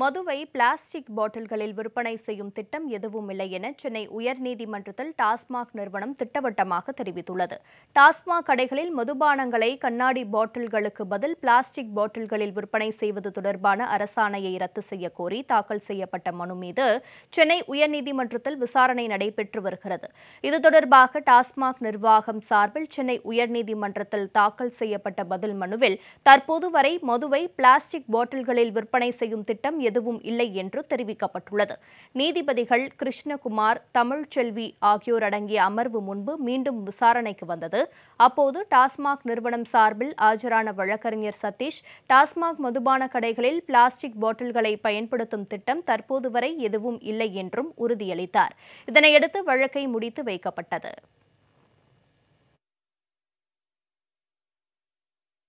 மதுவை பிளாஸ்டிக் பாட்டில்களில் விற்பனை செய்யும் திட்டம் எதுவும் இல்லை என சென்னை உயர்நீதிமன்றத்தில் டாஸ்மாக் நிறுவனம் திட்டவட்டமாக தெரிவித்துள்ளது டாஸ்மாக் கடைகளில் மதுபானங்களை கண்ணாடி பாட்டில்களுக்கு பதில் பிளாஸ்டிக் பாட்டில்களில் விற்பனை செய்வது தொடர்பான அரசாணையை ரத்து செய்யக்கோரி தாக்கல் செய்யப்பட்ட மனு மீது சென்னை உயர்நீதிமன்றத்தில் விசாரணை நடைபெற்று வருகிறது இது தொடர்பாக டாஸ்மாக் நிர்வாகம் சார்பில் சென்னை உயர்நீதிமன்றத்தில் தாக்கல் செய்யப்பட்ட பதில் மனுவில் தற்போது வரை மதுவை பிளாஸ்டிக் பாட்டில்களில் விற்பனை செய்யும் திட்டம் எதுவும் இல்லை என்று தெரிவிக்கப்பட்டுள்ளது நீதிபதிகள் கிருஷ்ணகுமார் தமிழ்ச்செல்வி ஆகியோர் அடங்கிய அமர்வு முன்பு மீண்டும் விசாரணைக்கு வந்தது அப்போது டாஸ்மாக் நிறுவனம் சார்பில் ஆஜரான வழக்கறிஞர் சதீஷ் டாஸ்மாக் மதுபான கடைகளில் பிளாஸ்டிக் பாட்டில்களை பயன்படுத்தும் திட்டம் தற்போது வரை எதுவும் இல்லை என்றும் உறுதியளித்தார் இதனையடுத்து வழக்கை முடித்து வைக்கப்பட்டது